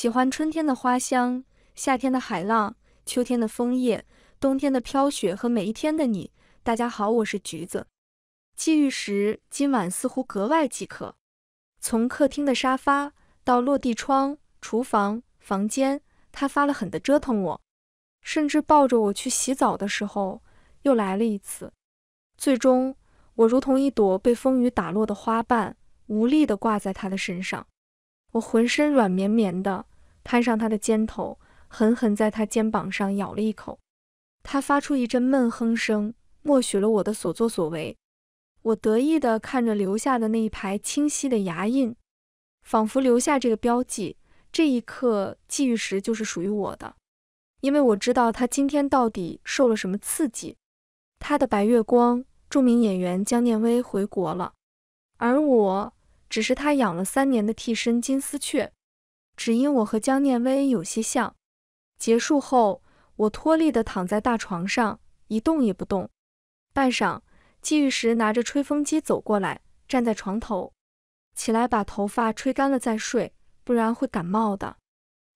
喜欢春天的花香，夏天的海浪，秋天的枫叶，冬天的飘雪和每一天的你。大家好，我是橘子。季遇时，今晚似乎格外饥渴。从客厅的沙发到落地窗、厨房、房间，他发了狠的折腾我，甚至抱着我去洗澡的时候又来了一次。最终，我如同一朵被风雨打落的花瓣，无力的挂在他的身上。我浑身软绵绵的。攀上他的肩头，狠狠在他肩膀上咬了一口，他发出一阵闷哼声，默许了我的所作所为。我得意地看着留下的那一排清晰的牙印，仿佛留下这个标记，这一刻纪玉石就是属于我的。因为我知道他今天到底受了什么刺激。他的白月光，著名演员江念威回国了，而我只是他养了三年的替身金丝雀。只因我和江念威有些像。结束后，我脱力地躺在大床上，一动也不动。半晌，季玉时拿着吹风机走过来，站在床头：“起来，把头发吹干了再睡，不然会感冒的。”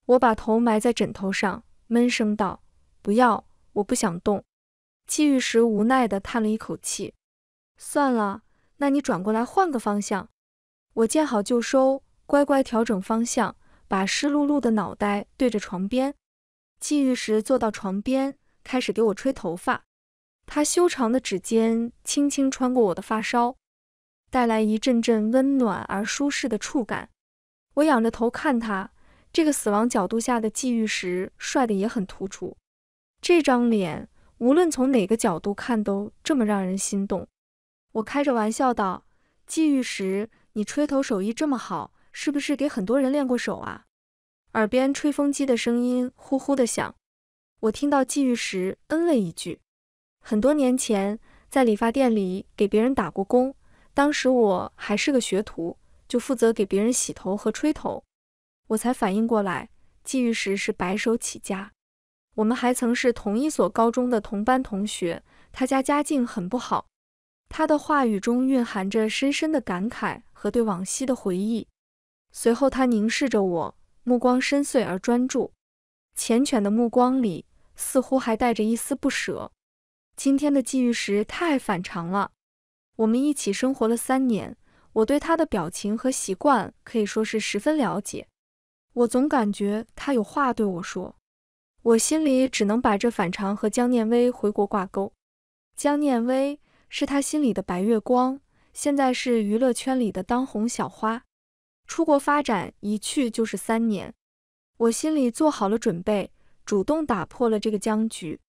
我把头埋在枕头上，闷声道：“不要，我不想动。”季玉时无奈地叹了一口气：“算了，那你转过来，换个方向。”我见好就收，乖乖调整方向。把湿漉漉的脑袋对着床边，季玉石坐到床边，开始给我吹头发。他修长的指尖轻轻穿过我的发梢，带来一阵阵温暖而舒适的触感。我仰着头看他，这个死亡角度下的季玉石帅得也很突出。这张脸无论从哪个角度看都这么让人心动。我开着玩笑道：“季玉石，你吹头手艺这么好。”是不是给很多人练过手啊？耳边吹风机的声音呼呼的响，我听到季玉时嗯了一句。很多年前，在理发店里给别人打过工，当时我还是个学徒，就负责给别人洗头和吹头。我才反应过来，季玉时是白手起家。我们还曾是同一所高中的同班同学，他家家境很不好。他的话语中蕴含着深深的感慨和对往昔的回忆。随后，他凝视着我，目光深邃而专注，缱绻的目光里似乎还带着一丝不舍。今天的纪玉时太反常了，我们一起生活了三年，我对他的表情和习惯可以说是十分了解。我总感觉他有话对我说，我心里只能把这反常和江念薇回国挂钩。江念薇是他心里的白月光，现在是娱乐圈里的当红小花。出国发展一去就是三年，我心里做好了准备，主动打破了这个僵局。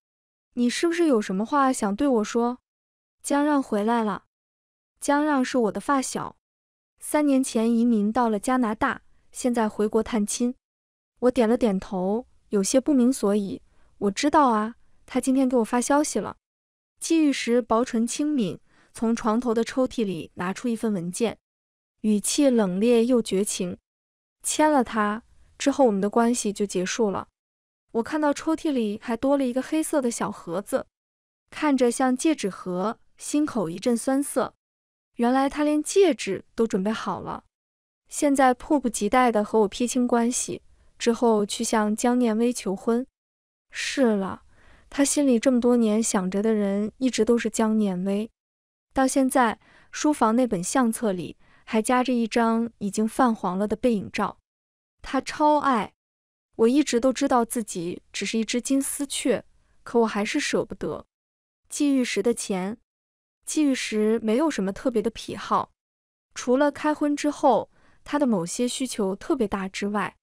你是不是有什么话想对我说？江让回来了，江让是我的发小，三年前移民到了加拿大，现在回国探亲。我点了点头，有些不明所以。我知道啊，他今天给我发消息了。季玉时薄唇轻抿，从床头的抽屉里拿出一份文件。语气冷冽又绝情，签了他之后，我们的关系就结束了。我看到抽屉里还多了一个黑色的小盒子，看着像戒指盒，心口一阵酸涩。原来他连戒指都准备好了，现在迫不及待地和我撇清关系，之后去向江念微求婚。是了，他心里这么多年想着的人一直都是江念微，到现在书房那本相册里。还夹着一张已经泛黄了的背影照，他超爱。我一直都知道自己只是一只金丝雀，可我还是舍不得。季玉石的钱，季玉石没有什么特别的癖好，除了开荤之后他的某些需求特别大之外，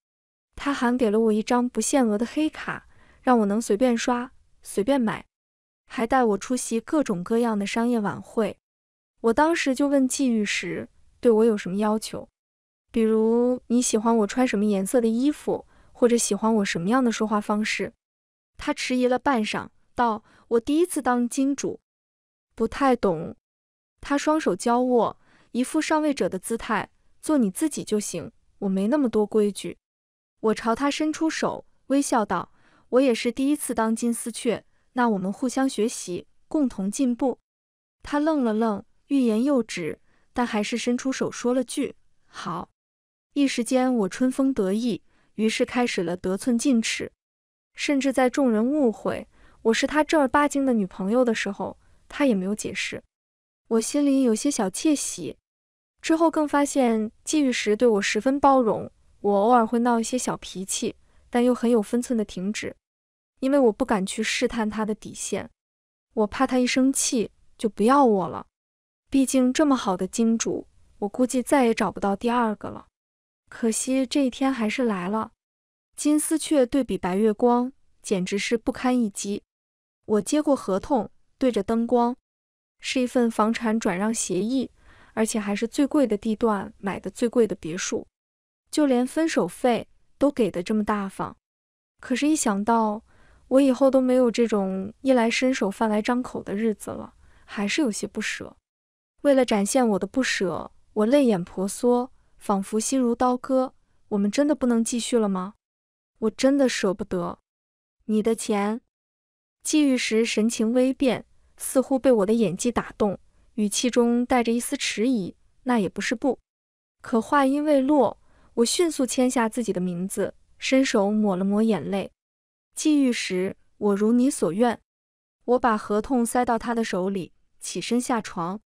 他还给了我一张不限额的黑卡，让我能随便刷、随便买，还带我出席各种各样的商业晚会。我当时就问季玉石对我有什么要求？比如你喜欢我穿什么颜色的衣服，或者喜欢我什么样的说话方式？他迟疑了半晌，道：“我第一次当金主，不太懂。”他双手交握，一副上位者的姿态：“做你自己就行，我没那么多规矩。”我朝他伸出手，微笑道：“我也是第一次当金丝雀，那我们互相学习，共同进步。”他愣了愣，欲言又止。但还是伸出手说了句“好”，一时间我春风得意，于是开始了得寸进尺。甚至在众人误会我是他正儿八经的女朋友的时候，他也没有解释。我心里有些小窃喜。之后更发现季玉时对我十分包容，我偶尔会闹一些小脾气，但又很有分寸的停止，因为我不敢去试探他的底线，我怕他一生气就不要我了。毕竟这么好的金主，我估计再也找不到第二个了。可惜这一天还是来了。金丝雀对比白月光，简直是不堪一击。我接过合同，对着灯光，是一份房产转让协议，而且还是最贵的地段买的最贵的别墅，就连分手费都给的这么大方。可是，一想到我以后都没有这种衣来伸手、饭来张口的日子了，还是有些不舍。为了展现我的不舍，我泪眼婆娑，仿佛心如刀割。我们真的不能继续了吗？我真的舍不得。你的钱，季玉时神情微变，似乎被我的演技打动，语气中带着一丝迟疑。那也不是不可。话音未落，我迅速签下自己的名字，伸手抹了抹眼泪。季玉时，我如你所愿。我把合同塞到他的手里，起身下床。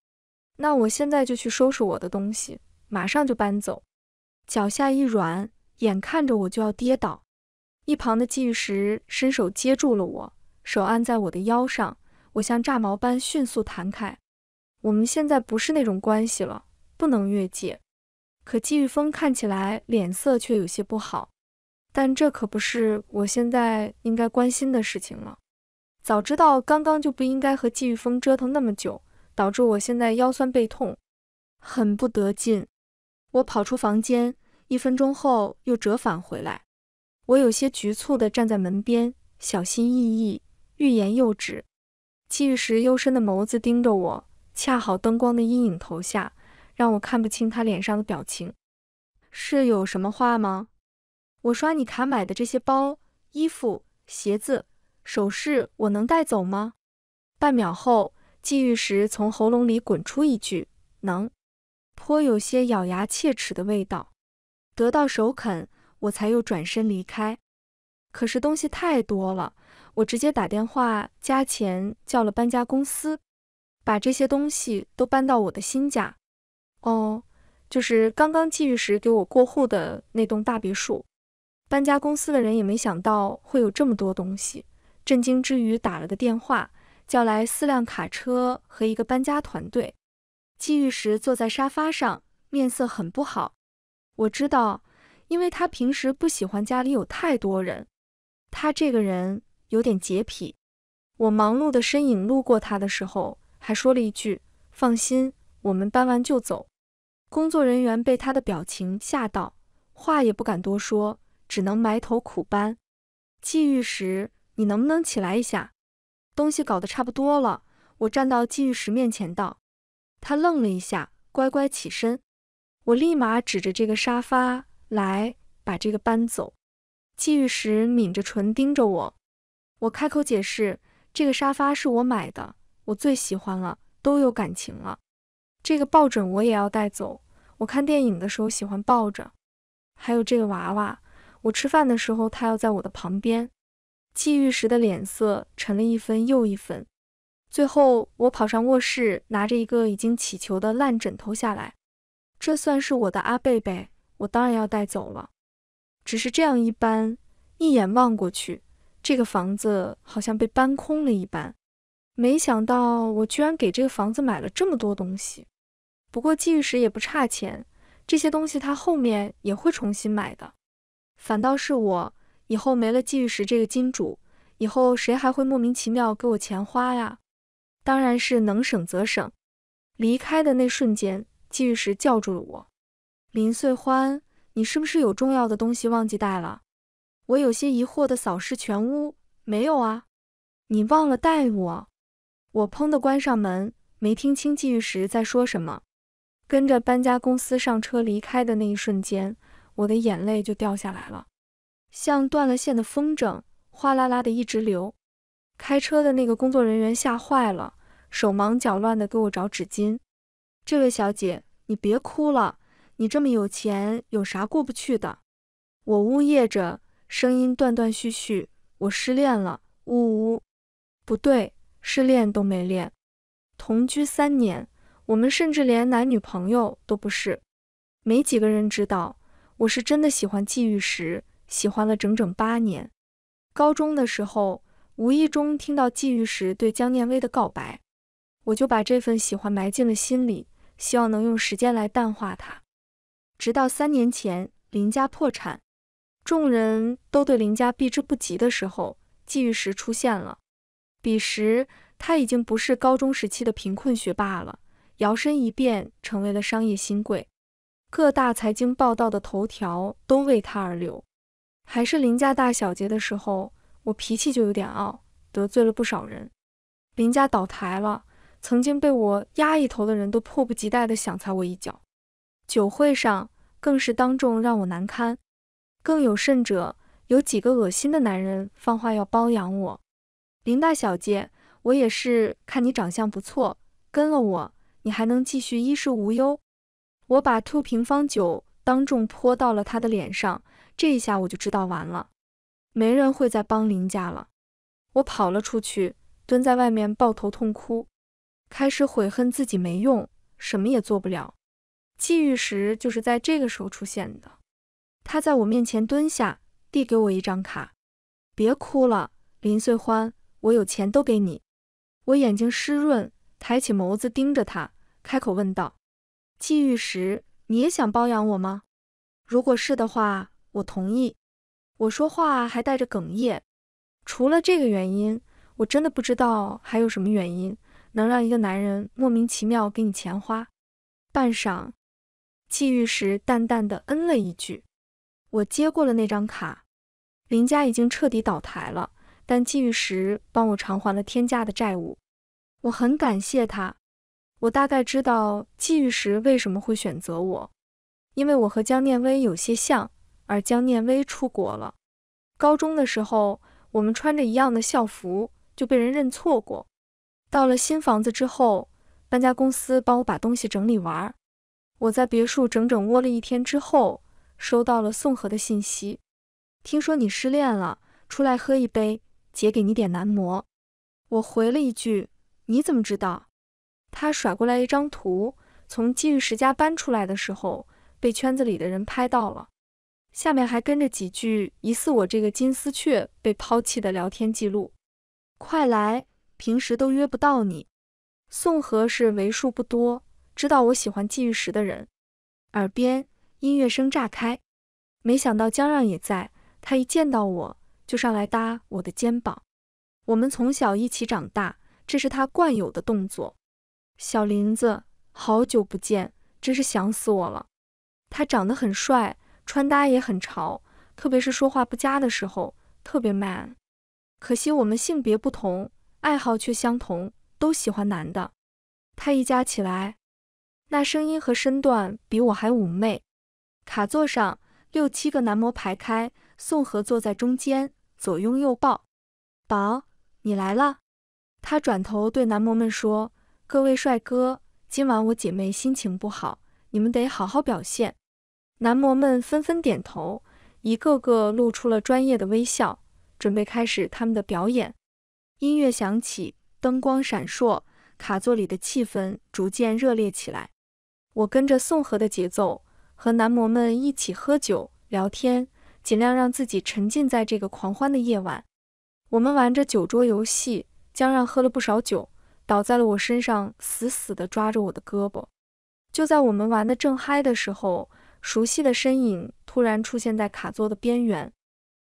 那我现在就去收拾我的东西，马上就搬走。脚下一软，眼看着我就要跌倒，一旁的季玉石伸手接住了我，手按在我的腰上，我像炸毛般迅速弹开。我们现在不是那种关系了，不能越界。可季玉峰看起来脸色却有些不好，但这可不是我现在应该关心的事情了。早知道刚刚就不应该和季玉峰折腾那么久。导致我现在腰酸背痛，很不得劲。我跑出房间，一分钟后又折返回来。我有些局促地站在门边，小心翼翼，欲言又止。季玉石幽深的眸子盯着我，恰好灯光的阴影投下，让我看不清他脸上的表情。是有什么话吗？我刷你卡买的这些包、衣服、鞋子、首饰，我能带走吗？半秒后。季玉时从喉咙里滚出一句“能”，颇有些咬牙切齿的味道。得到首肯，我才又转身离开。可是东西太多了，我直接打电话加钱叫了搬家公司，把这些东西都搬到我的新家。哦，就是刚刚季玉时给我过户的那栋大别墅。搬家公司的人也没想到会有这么多东西，震惊之余打了个电话。叫来四辆卡车和一个搬家团队。季玉石坐在沙发上，面色很不好。我知道，因为他平时不喜欢家里有太多人。他这个人有点洁癖。我忙碌的身影路过他的时候，还说了一句：“放心，我们搬完就走。”工作人员被他的表情吓到，话也不敢多说，只能埋头苦搬。季玉石，你能不能起来一下？东西搞得差不多了，我站到季玉石面前道。他愣了一下，乖乖起身。我立马指着这个沙发，来把这个搬走。季玉石抿着唇盯着我。我开口解释，这个沙发是我买的，我最喜欢了，都有感情了。这个抱枕我也要带走，我看电影的时候喜欢抱着。还有这个娃娃，我吃饭的时候他要在我的旁边。季玉时的脸色沉了一分又一分，最后我跑上卧室，拿着一个已经起球的烂枕头下来。这算是我的阿贝贝，我当然要带走了。只是这样一搬，一眼望过去，这个房子好像被搬空了一般。没想到我居然给这个房子买了这么多东西。不过季玉时也不差钱，这些东西他后面也会重新买的。反倒是我。以后没了季玉时这个金主，以后谁还会莫名其妙给我钱花呀？当然是能省则省。离开的那瞬间，季玉时叫住了我：“林穗欢，你是不是有重要的东西忘记带了？”我有些疑惑的扫视全屋，没有啊。你忘了带我？我砰的关上门，没听清季玉时在说什么。跟着搬家公司上车离开的那一瞬间，我的眼泪就掉下来了。像断了线的风筝，哗啦啦的一直流。开车的那个工作人员吓坏了，手忙脚乱的给我找纸巾。这位小姐，你别哭了，你这么有钱，有啥过不去的？我呜咽着，声音断断续续。我失恋了，呜呜。不对，失恋都没恋，同居三年，我们甚至连男女朋友都不是。没几个人知道，我是真的喜欢纪玉石。喜欢了整整八年，高中的时候无意中听到季玉石对江念薇的告白，我就把这份喜欢埋进了心里，希望能用时间来淡化它。直到三年前林家破产，众人都对林家避之不及的时候，季玉石出现了。彼时他已经不是高中时期的贫困学霸了，摇身一变成为了商业新贵，各大财经报道的头条都为他而流。还是林家大小姐的时候，我脾气就有点傲，得罪了不少人。林家倒台了，曾经被我压一头的人都迫不及待地想踩我一脚。酒会上更是当众让我难堪。更有甚者，有几个恶心的男人放话要包养我。林大小姐，我也是看你长相不错，跟了我，你还能继续衣食无忧。我把 two 平方酒。当众泼到了他的脸上，这一下我就知道完了，没人会再帮林家了。我跑了出去，蹲在外面抱头痛哭，开始悔恨自己没用，什么也做不了。季玉时就是在这个时候出现的，他在我面前蹲下，递给我一张卡：“别哭了，林穗欢，我有钱都给你。”我眼睛湿润，抬起眸子盯着他，开口问道：“季玉时。”你也想包养我吗？如果是的话，我同意。我说话还带着哽咽。除了这个原因，我真的不知道还有什么原因能让一个男人莫名其妙给你钱花。半晌，季玉石淡淡的嗯了一句。我接过了那张卡。林家已经彻底倒台了，但季玉石帮我偿还了天价的债务，我很感谢他。我大概知道季玉时为什么会选择我，因为我和江念威有些像，而江念威出国了。高中的时候，我们穿着一样的校服就被人认错过。到了新房子之后，搬家公司帮我把东西整理完。我在别墅整整窝了一天之后，收到了宋河的信息：“听说你失恋了，出来喝一杯，姐给你点男模。”我回了一句：“你怎么知道？”他甩过来一张图，从积玉石家搬出来的时候被圈子里的人拍到了，下面还跟着几句疑似我这个金丝雀被抛弃的聊天记录。快来，平时都约不到你。宋河是为数不多知道我喜欢积玉石的人。耳边音乐声炸开，没想到江让也在。他一见到我就上来搭我的肩膀，我们从小一起长大，这是他惯有的动作。小林子，好久不见，真是想死我了。他长得很帅，穿搭也很潮，特别是说话不佳的时候，特别 man。可惜我们性别不同，爱好却相同，都喜欢男的。他一加起来，那声音和身段比我还妩媚。卡座上六七个男模排开，宋河坐在中间，左拥右抱。宝，你来了。他转头对男模们说。各位帅哥，今晚我姐妹心情不好，你们得好好表现。男模们纷纷点头，一个个露出了专业的微笑，准备开始他们的表演。音乐响起，灯光闪烁，卡座里的气氛逐渐热烈起来。我跟着宋河的节奏，和男模们一起喝酒聊天，尽量让自己沉浸在这个狂欢的夜晚。我们玩着酒桌游戏，江让喝了不少酒。倒在了我身上，死死地抓着我的胳膊。就在我们玩得正嗨的时候，熟悉的身影突然出现在卡座的边缘，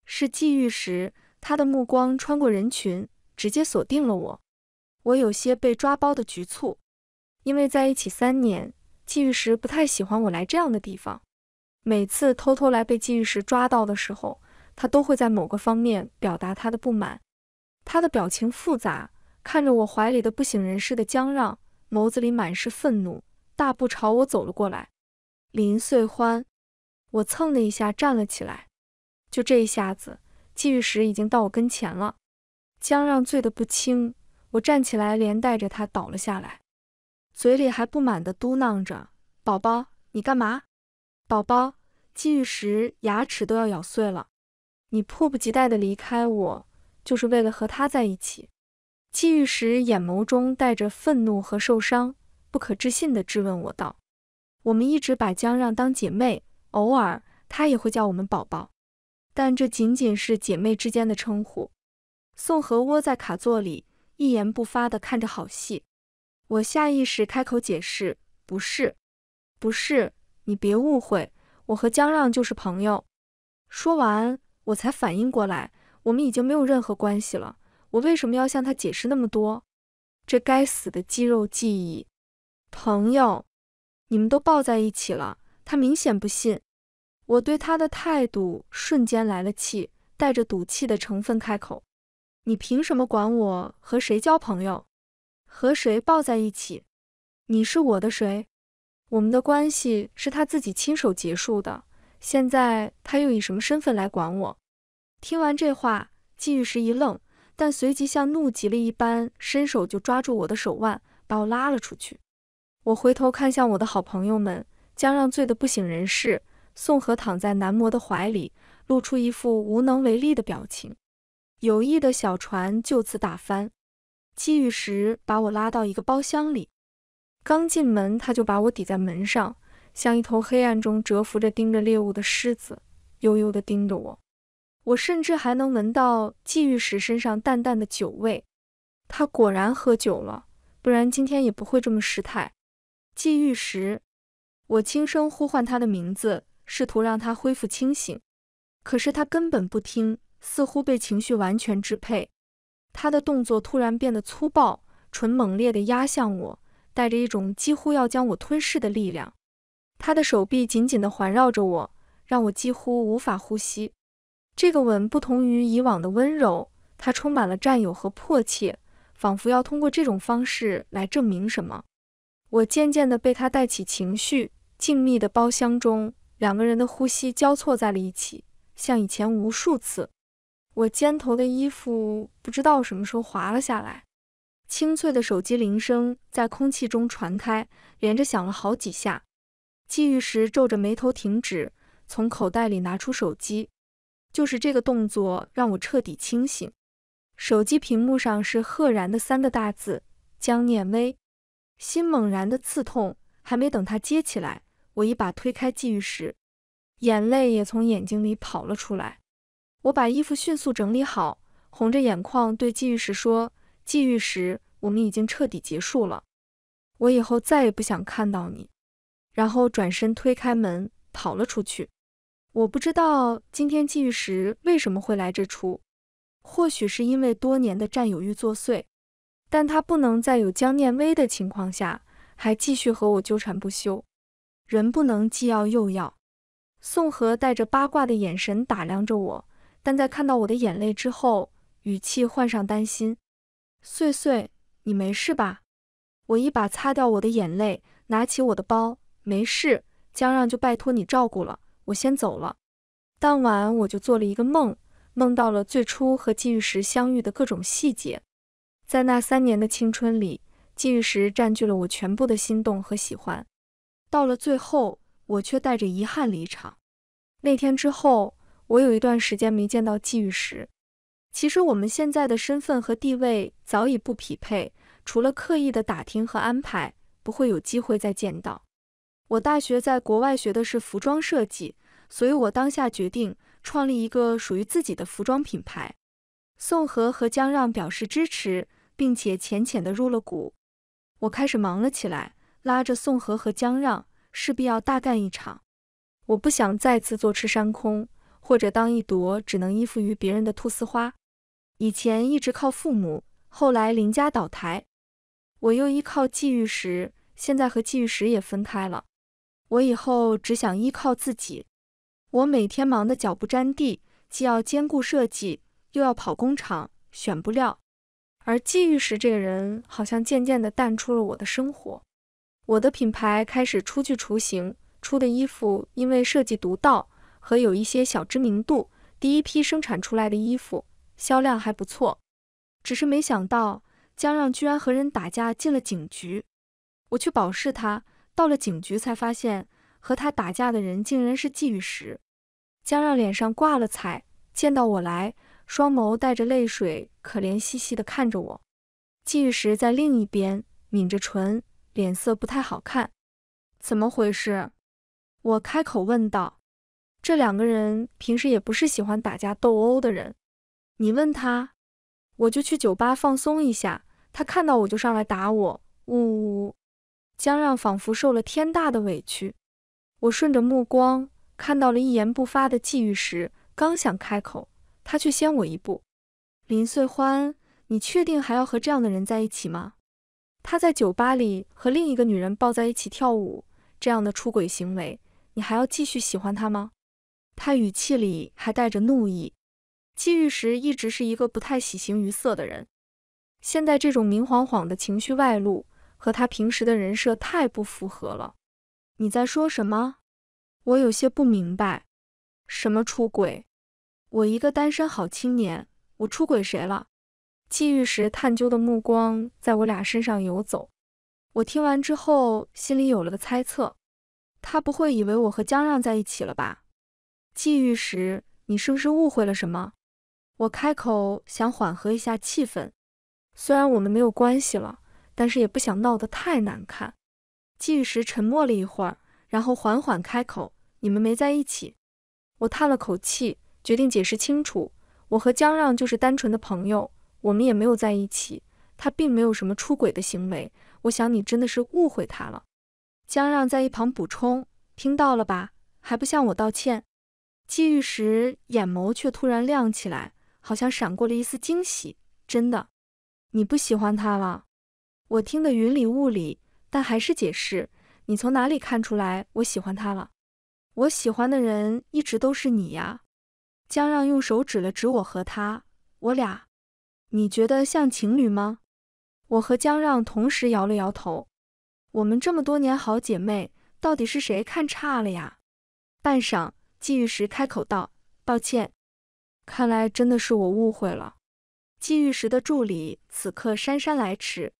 是季玉时。他的目光穿过人群，直接锁定了我。我有些被抓包的局促，因为在一起三年，季玉时不太喜欢我来这样的地方。每次偷偷来被季玉时抓到的时候，他都会在某个方面表达他的不满。他的表情复杂。看着我怀里的不省人事的江让，眸子里满是愤怒，大步朝我走了过来。林穗欢，我蹭的一下站了起来。就这一下子，季玉时已经到我跟前了。江让醉得不轻，我站起来连带着他倒了下来，嘴里还不满的嘟囔着：“宝宝，你干嘛？”宝宝，季玉时牙齿都要咬碎了，你迫不及待的离开我，就是为了和他在一起。季玉时眼眸中带着愤怒和受伤，不可置信地质问我道：“我们一直把江让当姐妹，偶尔她也会叫我们宝宝，但这仅仅是姐妹之间的称呼。”宋和窝在卡座里，一言不发地看着好戏。我下意识开口解释：“不是，不是，你别误会，我和江让就是朋友。”说完，我才反应过来，我们已经没有任何关系了。我为什么要向他解释那么多？这该死的肌肉记忆！朋友，你们都抱在一起了，他明显不信。我对他的态度瞬间来了气，带着赌气的成分开口：“你凭什么管我和谁交朋友，和谁抱在一起？你是我的谁？我们的关系是他自己亲手结束的，现在他又以什么身份来管我？”听完这话，纪玉石一愣。但随即像怒极了一般，伸手就抓住我的手腕，把我拉了出去。我回头看向我的好朋友们，江让醉得不省人事，宋河躺在男模的怀里，露出一副无能为力的表情。友谊的小船就此打翻。季玉石把我拉到一个包厢里，刚进门他就把我抵在门上，像一头黑暗中蛰伏着盯着猎物的狮子，悠悠地盯着我。我甚至还能闻到季玉石身上淡淡的酒味，他果然喝酒了，不然今天也不会这么失态。季玉石，我轻声呼唤他的名字，试图让他恢复清醒，可是他根本不听，似乎被情绪完全支配。他的动作突然变得粗暴，唇猛烈地压向我，带着一种几乎要将我吞噬的力量。他的手臂紧紧地环绕着我，让我几乎无法呼吸。这个吻不同于以往的温柔，它充满了占有和迫切，仿佛要通过这种方式来证明什么。我渐渐地被他带起情绪，静谧的包厢中，两个人的呼吸交错在了一起，像以前无数次。我肩头的衣服不知道什么时候滑了下来，清脆的手机铃声在空气中传开，连着响了好几下。季玉时皱着眉头停止，从口袋里拿出手机。就是这个动作让我彻底清醒。手机屏幕上是赫然的三个大字：江念薇。心猛然的刺痛，还没等他接起来，我一把推开季玉石，眼泪也从眼睛里跑了出来。我把衣服迅速整理好，红着眼眶对季玉石说：“季玉石，我们已经彻底结束了，我以后再也不想看到你。”然后转身推开门跑了出去。我不知道今天季玉时为什么会来这出，或许是因为多年的占有欲作祟，但他不能在有江念威的情况下还继续和我纠缠不休，人不能既要又要。宋河带着八卦的眼神打量着我，但在看到我的眼泪之后，语气换上担心：“碎碎，你没事吧？”我一把擦掉我的眼泪，拿起我的包：“没事，江让就拜托你照顾了。”我先走了。当晚我就做了一个梦，梦到了最初和季玉石相遇的各种细节。在那三年的青春里，季玉石占据了我全部的心动和喜欢。到了最后，我却带着遗憾离场。那天之后，我有一段时间没见到季玉石。其实我们现在的身份和地位早已不匹配，除了刻意的打听和安排，不会有机会再见到。我大学在国外学的是服装设计，所以我当下决定创立一个属于自己的服装品牌。宋和和江让表示支持，并且浅浅的入了股。我开始忙了起来，拉着宋和和江让，势必要大干一场。我不想再次坐吃山空，或者当一朵只能依附于别人的菟丝花。以前一直靠父母，后来林家倒台，我又依靠季玉石，现在和季玉石也分开了。我以后只想依靠自己。我每天忙得脚不沾地，既要兼顾设计，又要跑工厂选布料。而季玉石这个人，好像渐渐地淡出了我的生活。我的品牌开始初具雏形，出的衣服因为设计独到和有一些小知名度，第一批生产出来的衣服销量还不错。只是没想到，江让居然和人打架进了警局，我去保释他。到了警局才发现，和他打架的人竟然是季玉石。江让脸上挂了彩，见到我来，双眸带着泪水，可怜兮兮地看着我。季玉石在另一边抿着唇，脸色不太好看。怎么回事？我开口问道。这两个人平时也不是喜欢打架斗殴的人，你问他，我就去酒吧放松一下，他看到我就上来打我，呜呜。江让仿佛受了天大的委屈，我顺着目光看到了一言不发的季玉时，刚想开口，他却先我一步。林穗欢，你确定还要和这样的人在一起吗？他在酒吧里和另一个女人抱在一起跳舞，这样的出轨行为，你还要继续喜欢他吗？他语气里还带着怒意。季玉时一直是一个不太喜形于色的人，现在这种明晃晃的情绪外露。和他平时的人设太不符合了，你在说什么？我有些不明白，什么出轨？我一个单身好青年，我出轨谁了？季玉时探究的目光在我俩身上游走，我听完之后心里有了个猜测，他不会以为我和江让在一起了吧？季玉时，你是不是误会了什么？我开口想缓和一下气氛，虽然我们没有关系了。但是也不想闹得太难看。季玉时沉默了一会儿，然后缓缓开口：“你们没在一起。”我叹了口气，决定解释清楚：“我和江让就是单纯的朋友，我们也没有在一起。他并没有什么出轨的行为。我想你真的是误会他了。”江让在一旁补充：“听到了吧？还不向我道歉？”季玉时眼眸却突然亮起来，好像闪过了一丝惊喜：“真的，你不喜欢他了？”我听得云里雾里，但还是解释：“你从哪里看出来我喜欢他了？我喜欢的人一直都是你呀。”江让用手指了指我和他，我俩，你觉得像情侣吗？我和江让同时摇了摇头。我们这么多年好姐妹，到底是谁看差了呀？半晌，季玉石开口道：“抱歉，看来真的是我误会了。”季玉石的助理此刻姗姗来迟。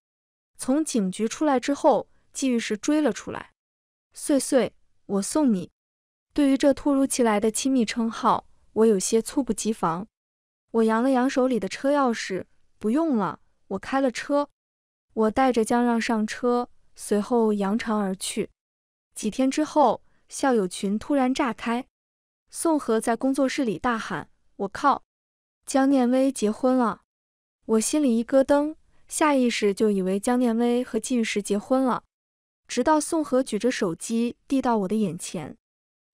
从警局出来之后，季玉石追了出来。岁岁，我送你。对于这突如其来的亲密称号，我有些猝不及防。我扬了扬手里的车钥匙，不用了，我开了车。我带着江让上车，随后扬长而去。几天之后，校友群突然炸开。宋河在工作室里大喊：“我靠，江念威结婚了！”我心里一咯噔。下意识就以为江念威和季玉石结婚了，直到宋河举着手机递到我的眼前，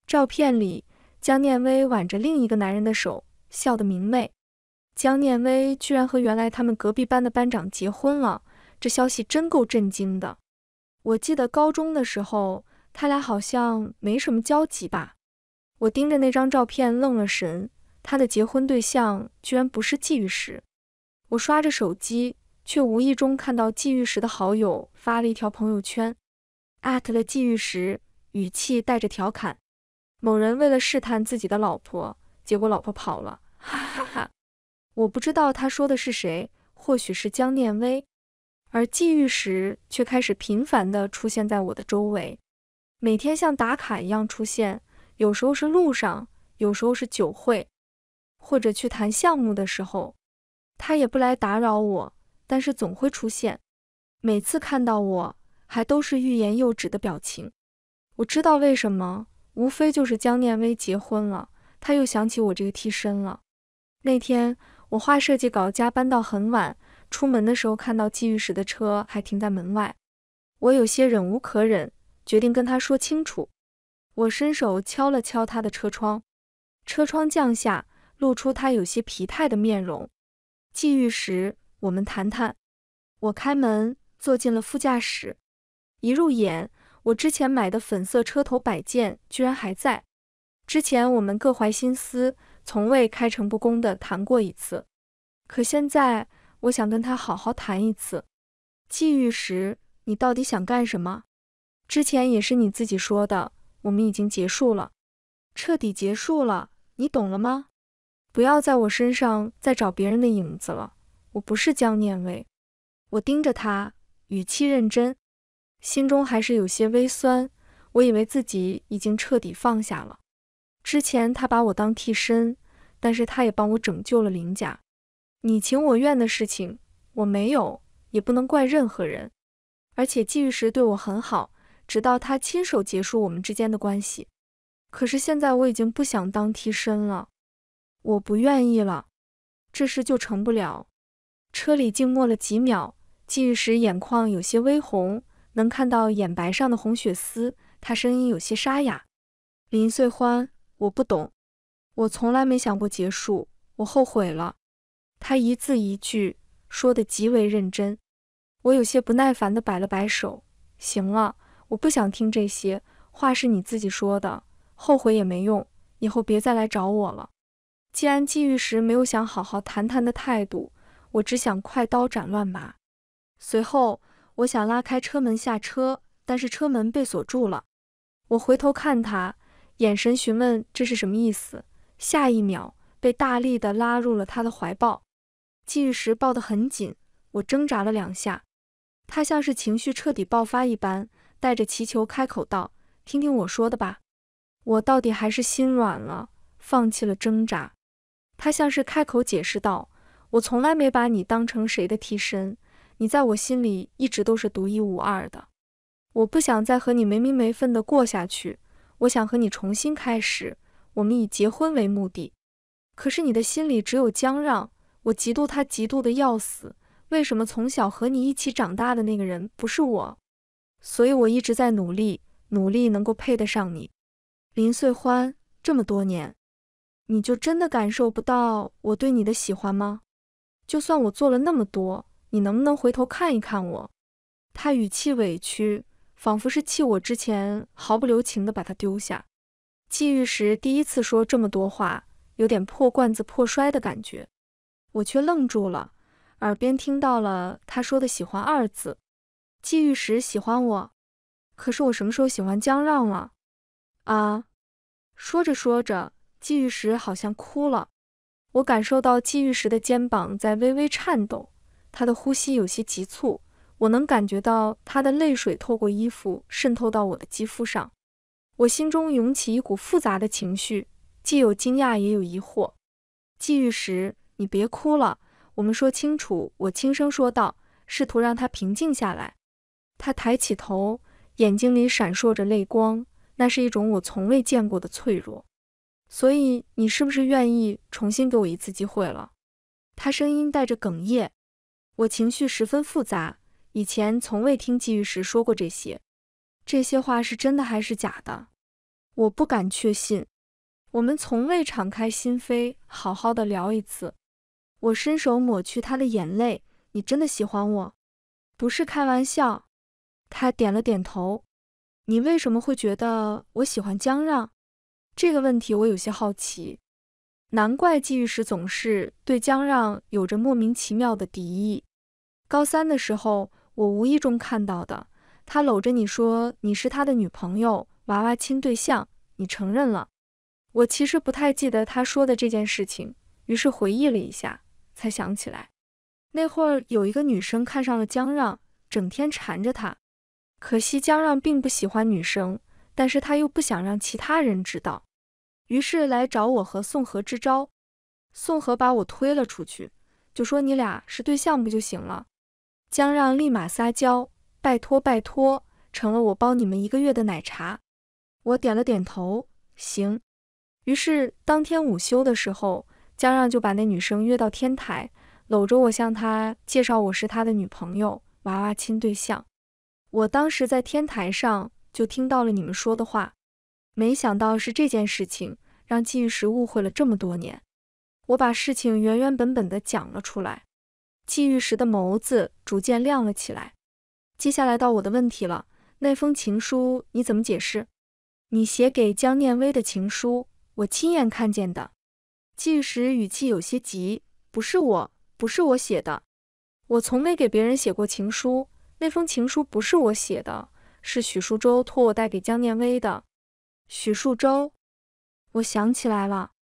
照片里江念威挽着另一个男人的手，笑得明媚。江念威居然和原来他们隔壁班的班长结婚了，这消息真够震惊的。我记得高中的时候，他俩好像没什么交集吧？我盯着那张照片愣了神，他的结婚对象居然不是季玉石。我刷着手机。却无意中看到季玉时的好友发了一条朋友圈艾特了季玉时，语气带着调侃：“某人为了试探自己的老婆，结果老婆跑了，哈哈哈。”我不知道他说的是谁，或许是江念薇。而季玉时却开始频繁地出现在我的周围，每天像打卡一样出现，有时候是路上，有时候是酒会，或者去谈项目的时候，他也不来打扰我。但是总会出现，每次看到我，还都是欲言又止的表情。我知道为什么，无非就是江念威结婚了，他又想起我这个替身了。那天我画设计稿加班到很晚，出门的时候看到季玉时的车还停在门外，我有些忍无可忍，决定跟他说清楚。我伸手敲了敲他的车窗，车窗降下，露出他有些疲态的面容。季玉时。我们谈谈。我开门，坐进了副驾驶。一入眼，我之前买的粉色车头摆件居然还在。之前我们各怀心思，从未开诚布公的谈过一次。可现在，我想跟他好好谈一次。际遇时，你到底想干什么？之前也是你自己说的，我们已经结束了，彻底结束了。你懂了吗？不要在我身上再找别人的影子了。我不是江念伟，我盯着他，语气认真，心中还是有些微酸。我以为自己已经彻底放下了，之前他把我当替身，但是他也帮我拯救了林家，你情我愿的事情，我没有，也不能怪任何人。而且季玉时对我很好，直到他亲手结束我们之间的关系。可是现在我已经不想当替身了，我不愿意了，这事就成不了。车里静默了几秒，季玉时眼眶有些微红，能看到眼白上的红血丝。他声音有些沙哑：“林穗欢，我不懂，我从来没想过结束，我后悔了。”他一字一句说得极为认真。我有些不耐烦地摆了摆手：“行了，我不想听这些。话是你自己说的，后悔也没用。以后别再来找我了。既然季玉时没有想好好谈谈的态度。”我只想快刀斩乱麻。随后，我想拉开车门下车，但是车门被锁住了。我回头看他，眼神询问这是什么意思。下一秒，被大力的拉入了他的怀抱。季玉石抱得很紧，我挣扎了两下。他像是情绪彻底爆发一般，带着祈求开口道：“听听我说的吧。”我到底还是心软了，放弃了挣扎。他像是开口解释道。我从来没把你当成谁的替身，你在我心里一直都是独一无二的。我不想再和你没名没分的过下去，我想和你重新开始，我们以结婚为目的。可是你的心里只有江，让我嫉妒他，嫉妒的要死。为什么从小和你一起长大的那个人不是我？所以我一直在努力，努力能够配得上你，林穗欢。这么多年，你就真的感受不到我对你的喜欢吗？就算我做了那么多，你能不能回头看一看我？他语气委屈，仿佛是气我之前毫不留情地把他丢下。季玉时第一次说这么多话，有点破罐子破摔的感觉。我却愣住了，耳边听到了他说的“喜欢”二字。季玉时喜欢我，可是我什么时候喜欢江让了？啊？说着说着，季玉时好像哭了。我感受到季玉石的肩膀在微微颤抖，他的呼吸有些急促，我能感觉到他的泪水透过衣服渗透到我的肌肤上。我心中涌起一股复杂的情绪，既有惊讶，也有疑惑。季玉石，你别哭了，我们说清楚。我轻声说道，试图让他平静下来。他抬起头，眼睛里闪烁着泪光，那是一种我从未见过的脆弱。所以，你是不是愿意重新给我一次机会了？他声音带着哽咽，我情绪十分复杂，以前从未听季玉石说过这些。这些话是真的还是假的？我不敢确信。我们从未敞开心扉，好好的聊一次。我伸手抹去他的眼泪。你真的喜欢我，不是开玩笑。他点了点头。你为什么会觉得我喜欢江让？这个问题我有些好奇，难怪季玉时总是对江让有着莫名其妙的敌意。高三的时候，我无意中看到的，他搂着你说你是他的女朋友，娃娃亲对象，你承认了。我其实不太记得他说的这件事情，于是回忆了一下，才想起来，那会儿有一个女生看上了江让，整天缠着他，可惜江让并不喜欢女生，但是他又不想让其他人知道。于是来找我和宋河支招，宋河把我推了出去，就说你俩是对象不就行了？江让立马撒娇，拜托拜托，成了我包你们一个月的奶茶。我点了点头，行。于是当天午休的时候，江让就把那女生约到天台，搂着我向她介绍我是他的女朋友，娃娃亲对象。我当时在天台上就听到了你们说的话。没想到是这件事情让季玉时误会了这么多年。我把事情原原本本的讲了出来，季玉时的眸子逐渐亮了起来。接下来到我的问题了，那封情书你怎么解释？你写给江念薇的情书，我亲眼看见的。季玉时语气有些急，不是我，不是我写的，我从没给别人写过情书。那封情书不是我写的，是许书舟托我带给江念薇的。许树洲，我想起来了，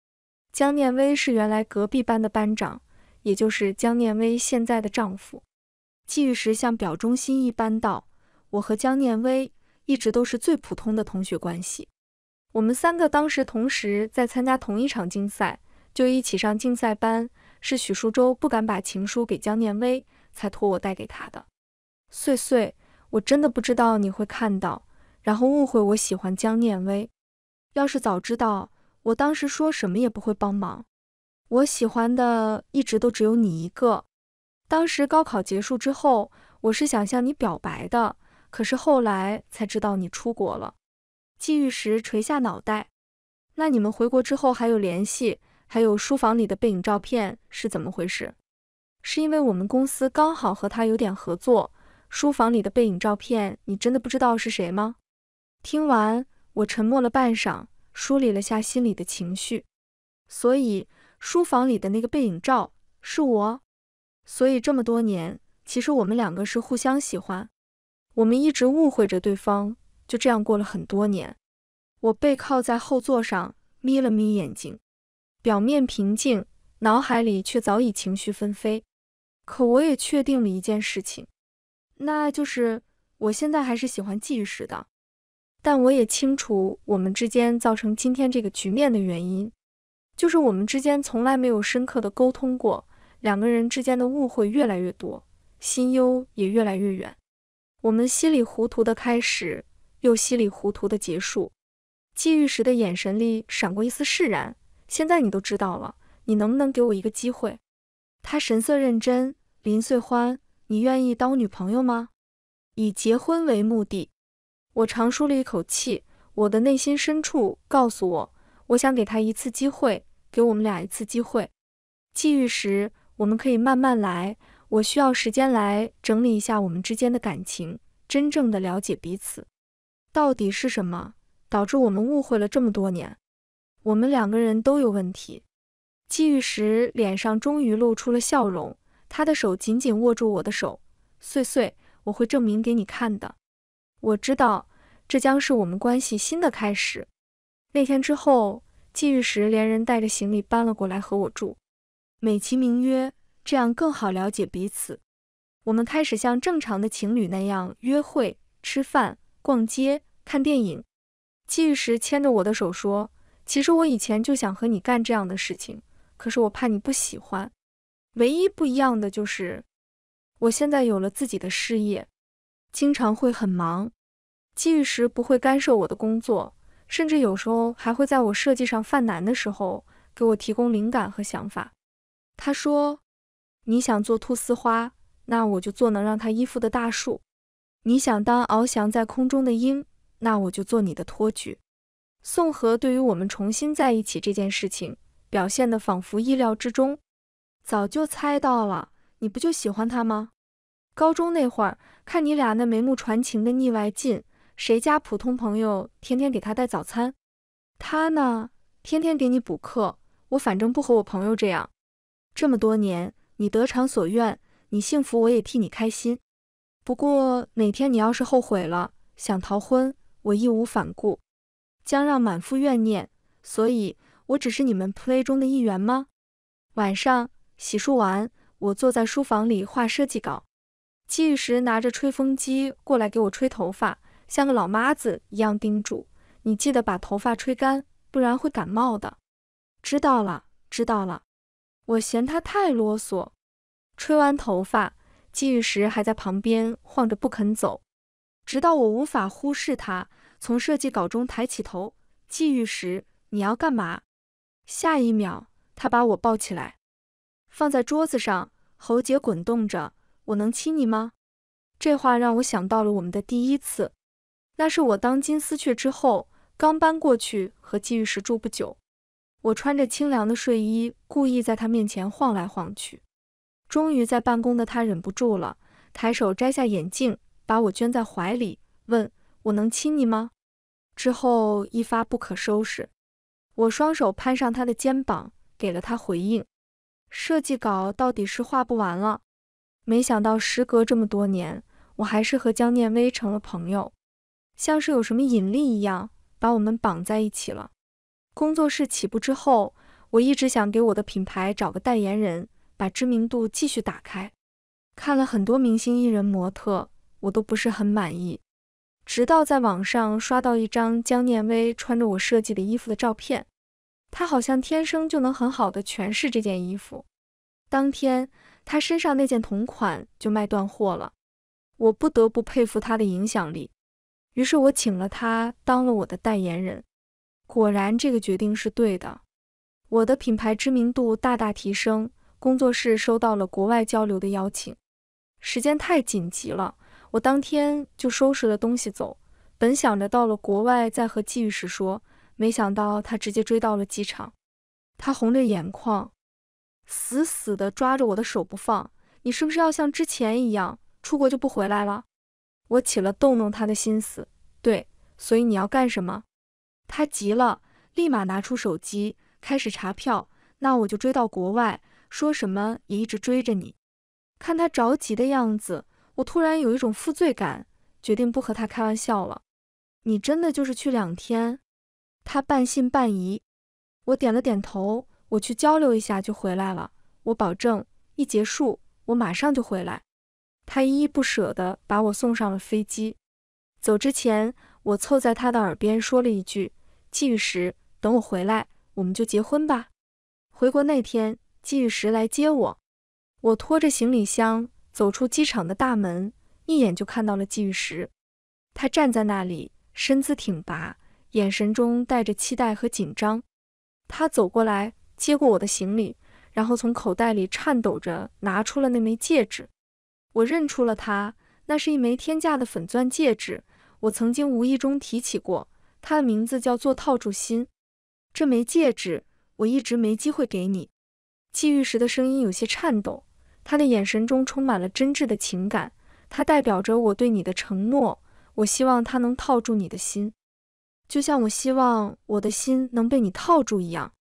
江念威是原来隔壁班的班长，也就是江念威现在的丈夫。季玉石像表忠心一般道：“我和江念威一直都是最普通的同学关系。我们三个当时同时在参加同一场竞赛，就一起上竞赛班。是许树洲不敢把情书给江念威，才托我带给他的。岁岁，我真的不知道你会看到，然后误会我喜欢江念威。”要是早知道，我当时说什么也不会帮忙。我喜欢的一直都只有你一个。当时高考结束之后，我是想向你表白的，可是后来才知道你出国了。季玉石垂下脑袋。那你们回国之后还有联系？还有书房里的背影照片是怎么回事？是因为我们公司刚好和他有点合作。书房里的背影照片，你真的不知道是谁吗？听完。我沉默了半晌，梳理了下心里的情绪。所以书房里的那个背影照是我。所以这么多年，其实我们两个是互相喜欢。我们一直误会着对方，就这样过了很多年。我背靠在后座上，眯了眯眼睛，表面平静，脑海里却早已情绪纷飞。可我也确定了一件事情，那就是我现在还是喜欢纪玉时的。但我也清楚，我们之间造成今天这个局面的原因，就是我们之间从来没有深刻的沟通过，两个人之间的误会越来越多，心忧也越来越远。我们稀里糊涂的开始，又稀里糊涂的结束。季玉时的眼神里闪过一丝释然。现在你都知道了，你能不能给我一个机会？他神色认真，林穗欢，你愿意当女朋友吗？以结婚为目的。我长舒了一口气，我的内心深处告诉我，我想给他一次机会，给我们俩一次机会。际遇时，我们可以慢慢来，我需要时间来整理一下我们之间的感情，真正的了解彼此，到底是什么导致我们误会了这么多年？我们两个人都有问题。际遇时，脸上终于露出了笑容，他的手紧紧握住我的手，碎碎，我会证明给你看的，我知道。这将是我们关系新的开始。那天之后，季玉石连人带着行李搬了过来和我住，美其名曰这样更好了解彼此。我们开始像正常的情侣那样约会、吃饭、逛街、看电影。季玉石牵着我的手说：“其实我以前就想和你干这样的事情，可是我怕你不喜欢。唯一不一样的就是我现在有了自己的事业，经常会很忙。”机遇时不会干涉我的工作，甚至有时候还会在我设计上犯难的时候给我提供灵感和想法。他说：“你想做菟丝花，那我就做能让它依附的大树；你想当翱翔在空中的鹰，那我就做你的托举。”宋河对于我们重新在一起这件事情表现的仿佛意料之中，早就猜到了。你不就喜欢他吗？高中那会儿看你俩那眉目传情的腻歪劲。谁家普通朋友天天给他带早餐，他呢天天给你补课。我反正不和我朋友这样。这么多年，你得偿所愿，你幸福，我也替你开心。不过哪天你要是后悔了，想逃婚，我义无反顾。江让满腹怨念，所以我只是你们 play 中的一员吗？晚上洗漱完，我坐在书房里画设计稿。季时拿着吹风机过来给我吹头发。像个老妈子一样叮嘱：“你记得把头发吹干，不然会感冒的。”知道了，知道了。我嫌他太啰嗦。吹完头发，季玉石还在旁边晃着不肯走，直到我无法忽视他，从设计稿中抬起头：“季玉石，你要干嘛？”下一秒，他把我抱起来，放在桌子上，喉结滚动着：“我能亲你吗？”这话让我想到了我们的第一次。那是我当金丝雀之后刚搬过去和季玉石住不久，我穿着清凉的睡衣，故意在他面前晃来晃去。终于在办公的他忍不住了，抬手摘下眼镜，把我圈在怀里，问：“我能亲你吗？”之后一发不可收拾，我双手攀上他的肩膀，给了他回应。设计稿到底是画不完了，没想到时隔这么多年，我还是和江念薇成了朋友。像是有什么引力一样，把我们绑在一起了。工作室起步之后，我一直想给我的品牌找个代言人，把知名度继续打开。看了很多明星、艺人、模特，我都不是很满意。直到在网上刷到一张江念薇穿着我设计的衣服的照片，她好像天生就能很好的诠释这件衣服。当天，她身上那件同款就卖断货了，我不得不佩服她的影响力。于是我请了他当了我的代言人，果然这个决定是对的，我的品牌知名度大大提升，工作室收到了国外交流的邀请，时间太紧急了，我当天就收拾了东西走，本想着到了国外再和季玉时说，没想到他直接追到了机场，他红着眼眶，死死的抓着我的手不放，你是不是要像之前一样出国就不回来了？我起了逗弄他的心思，对，所以你要干什么？他急了，立马拿出手机开始查票。那我就追到国外，说什么也一直追着你。看他着急的样子，我突然有一种负罪感，决定不和他开玩笑了。你真的就是去两天？他半信半疑。我点了点头，我去交流一下就回来了，我保证，一结束我马上就回来。他依依不舍地把我送上了飞机，走之前，我凑在他的耳边说了一句：“季玉石，等我回来，我们就结婚吧。”回国那天，季玉石来接我，我拖着行李箱走出机场的大门，一眼就看到了季玉石。他站在那里，身姿挺拔，眼神中带着期待和紧张。他走过来接过我的行李，然后从口袋里颤抖着拿出了那枚戒指。我认出了他，那是一枚天价的粉钻戒指。我曾经无意中提起过，他的名字叫做套住心。这枚戒指我一直没机会给你。季玉时的声音有些颤抖，他的眼神中充满了真挚的情感。它代表着我对你的承诺，我希望它能套住你的心，就像我希望我的心能被你套住一样。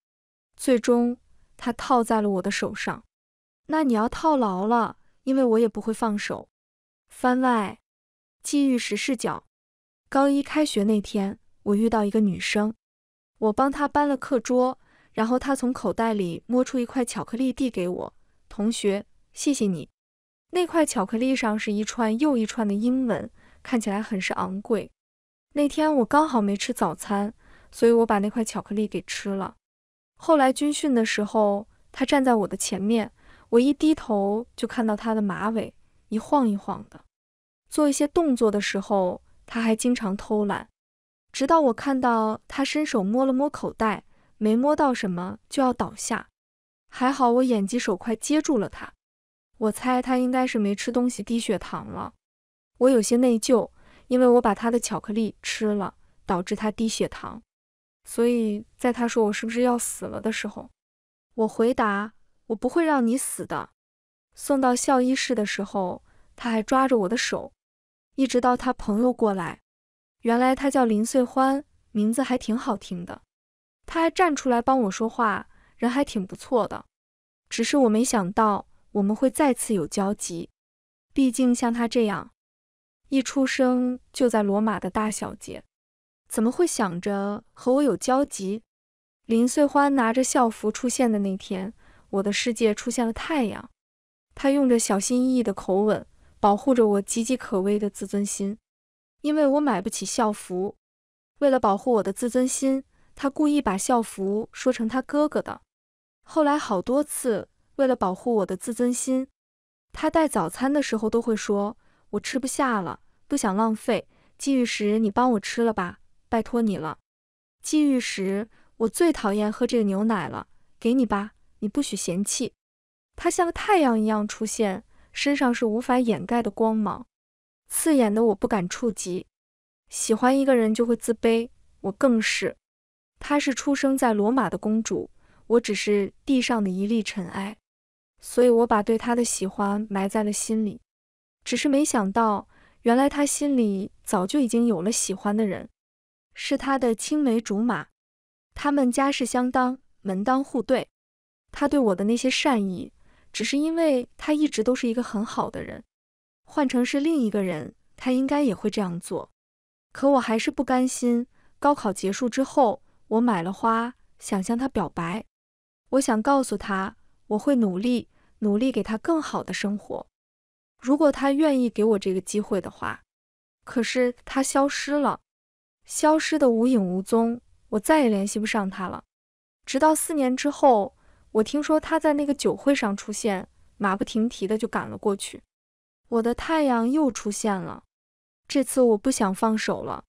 最终，它套在了我的手上。那你要套牢了。因为我也不会放手。番外，机遇石视角。高一开学那天，我遇到一个女生，我帮她搬了课桌，然后她从口袋里摸出一块巧克力递给我，同学，谢谢你。那块巧克力上是一串又一串的英文，看起来很是昂贵。那天我刚好没吃早餐，所以我把那块巧克力给吃了。后来军训的时候，她站在我的前面。我一低头就看到他的马尾一晃一晃的，做一些动作的时候他还经常偷懒，直到我看到他伸手摸了摸口袋，没摸到什么就要倒下，还好我眼疾手快接住了他。我猜他应该是没吃东西低血糖了，我有些内疚，因为我把他的巧克力吃了，导致他低血糖。所以在他说我是不是要死了的时候，我回答。我不会让你死的。送到校医室的时候，他还抓着我的手，一直到他朋友过来。原来他叫林穗欢，名字还挺好听的。他还站出来帮我说话，人还挺不错的。只是我没想到我们会再次有交集。毕竟像他这样一出生就在罗马的大小姐，怎么会想着和我有交集？林穗欢拿着校服出现的那天。我的世界出现了太阳，他用着小心翼翼的口吻，保护着我岌岌可危的自尊心，因为我买不起校服。为了保护我的自尊心，他故意把校服说成他哥哥的。后来好多次，为了保护我的自尊心，他带早餐的时候都会说：“我吃不下了，不想浪费，季玉时，你帮我吃了吧，拜托你了。”季玉时，我最讨厌喝这个牛奶了，给你吧。你不许嫌弃，她像个太阳一样出现，身上是无法掩盖的光芒，刺眼的我不敢触及。喜欢一个人就会自卑，我更是。她是出生在罗马的公主，我只是地上的一粒尘埃，所以我把对她的喜欢埋在了心里。只是没想到，原来她心里早就已经有了喜欢的人，是她的青梅竹马，他们家世相当，门当户对。他对我的那些善意，只是因为他一直都是一个很好的人。换成是另一个人，他应该也会这样做。可我还是不甘心。高考结束之后，我买了花，想向他表白。我想告诉他，我会努力，努力给他更好的生活。如果他愿意给我这个机会的话。可是他消失了，消失的无影无踪，我再也联系不上他了。直到四年之后。我听说他在那个酒会上出现，马不停蹄的就赶了过去。我的太阳又出现了，这次我不想放手了。